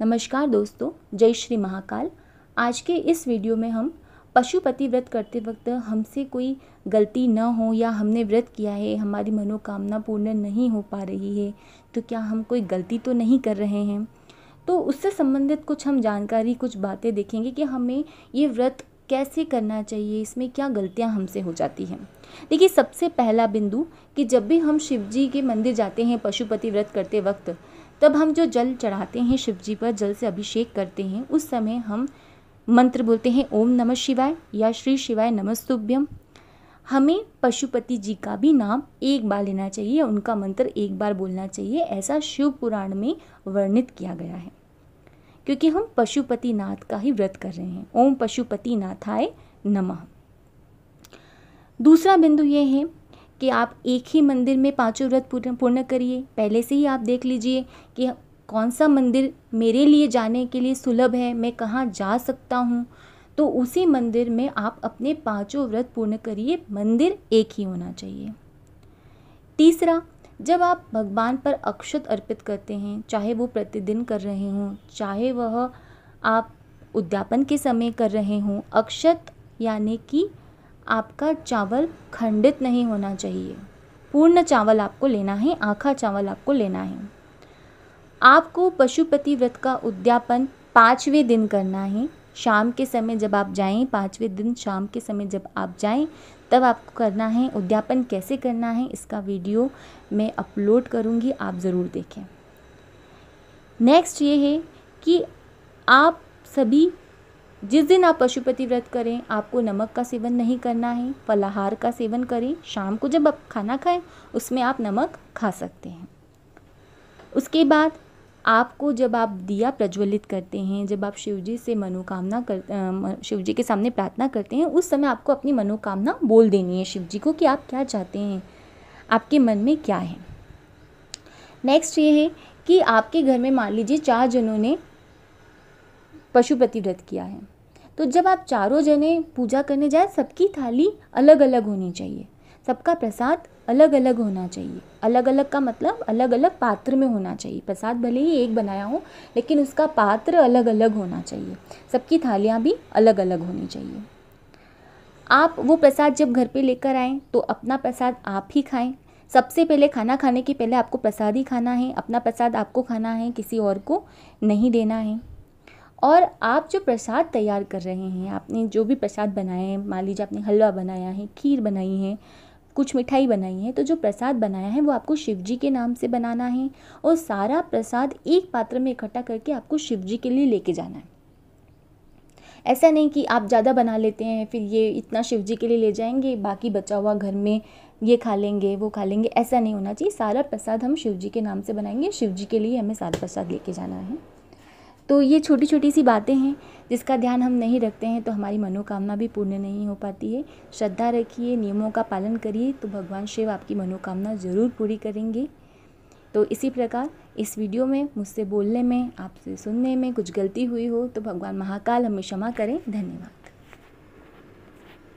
नमस्कार दोस्तों जय श्री महाकाल आज के इस वीडियो में हम पशुपति व्रत करते वक्त हमसे कोई गलती न हो या हमने व्रत किया है हमारी मनोकामना पूर्ण नहीं हो पा रही है तो क्या हम कोई गलती तो नहीं कर रहे हैं तो उससे संबंधित कुछ हम जानकारी कुछ बातें देखेंगे कि हमें ये व्रत कैसे करना चाहिए इसमें क्या गलतियाँ हमसे हो जाती हैं देखिए सबसे पहला बिंदु कि जब भी हम शिव जी के मंदिर जाते हैं पशुपति व्रत करते वक्त तब हम जो जल चढ़ाते हैं शिव जी पर जल से अभिषेक करते हैं उस समय हम मंत्र बोलते हैं ओम नमः शिवाय या श्री शिवाय नमस्तुभ्यम हमें पशुपति जी का भी नाम एक बार लेना चाहिए उनका मंत्र एक बार बोलना चाहिए ऐसा शिव पुराण में वर्णित किया गया है क्योंकि हम पशुपति नाथ का ही व्रत कर रहे हैं ओम पशुपति नाथाय नमः दूसरा बिंदु ये है कि आप एक ही मंदिर में पांचों व्रत पूर्ण पूर्ण करिए पहले से ही आप देख लीजिए कि कौन सा मंदिर मेरे लिए जाने के लिए सुलभ है मैं कहाँ जा सकता हूँ तो उसी मंदिर में आप अपने पांचों व्रत पूर्ण करिए मंदिर एक ही होना चाहिए तीसरा जब आप भगवान पर अक्षत अर्पित करते हैं चाहे वो प्रतिदिन कर रहे हों चाहे वह आप उद्यापन के समय कर रहे हों अक्षत यानी कि आपका चावल खंडित नहीं होना चाहिए पूर्ण चावल आपको लेना है आखा चावल आपको लेना है आपको पशुपति व्रत का उद्यापन पाँचवें दिन करना है शाम के समय जब आप जाएं पाँचवें दिन शाम के समय जब आप जाएं तब आपको करना है उद्यापन कैसे करना है इसका वीडियो मैं अपलोड करूँगी आप ज़रूर देखें नेक्स्ट ये है कि आप सभी जिस दिन आप पशुपति व्रत करें आपको नमक का सेवन नहीं करना है फलाहार का सेवन करें शाम को जब आप खाना खाएं उसमें आप नमक खा सकते हैं उसके बाद आपको जब आप दिया प्रज्वलित करते हैं जब आप शिव जी से मनोकामना कर शिव जी के सामने प्रार्थना करते हैं उस समय आपको अपनी मनोकामना बोल देनी है शिव जी को कि आप क्या चाहते हैं आपके मन में क्या है नेक्स्ट ये है कि आपके घर में मान लीजिए चार जनों ने पशुपति व्रत किया है तो जब आप चारों जने पूजा करने जाए सबकी थाली अलग अलग होनी चाहिए सबका प्रसाद अलग अलग होना चाहिए अलग अलग का मतलब अलग अलग पात्र में होना चाहिए प्रसाद भले ही एक बनाया हो लेकिन उसका पात्र अलग अलग होना चाहिए सबकी थालियाँ भी अलग अलग होनी चाहिए आप वो प्रसाद जब घर पे लेकर आएँ तो अपना प्रसाद आप ही खाएँ सबसे पहले खाना खाने के पहले आपको प्रसाद ही खाना है अपना प्रसाद आपको खाना है किसी और को नहीं देना है और आप जो प्रसाद तैयार कर रहे हैं आपने जो भी प्रसाद बनाए हैं मान लीजिए आपने हलवा बनाया है खीर बनाई है कुछ मिठाई बनाई है तो जो प्रसाद बनाया है वो आपको शिव जी के नाम से बनाना है और सारा प्रसाद एक पात्र में इकट्ठा करके आपको शिव जी के लिए लेके जाना है ऐसा नहीं कि आप ज़्यादा बना लेते हैं फिर ये इतना शिव जी के लिए ले जाएंगे बाकी बचा हुआ घर में ये खा लेंगे वो खा लेंगे ऐसा नहीं होना चाहिए सारा प्रसाद हम शिव जी के नाम से बनाएंगे शिव जी के लिए हमें सारा प्रसाद लेके जाना है तो ये छोटी छोटी सी बातें हैं जिसका ध्यान हम नहीं रखते हैं तो हमारी मनोकामना भी पूर्ण नहीं हो पाती है श्रद्धा रखिए नियमों का पालन करिए तो भगवान शिव आपकी मनोकामना ज़रूर पूरी करेंगे तो इसी प्रकार इस वीडियो में मुझसे बोलने में आपसे सुनने में कुछ गलती हुई हो तो भगवान महाकाल हमें क्षमा करें धन्यवाद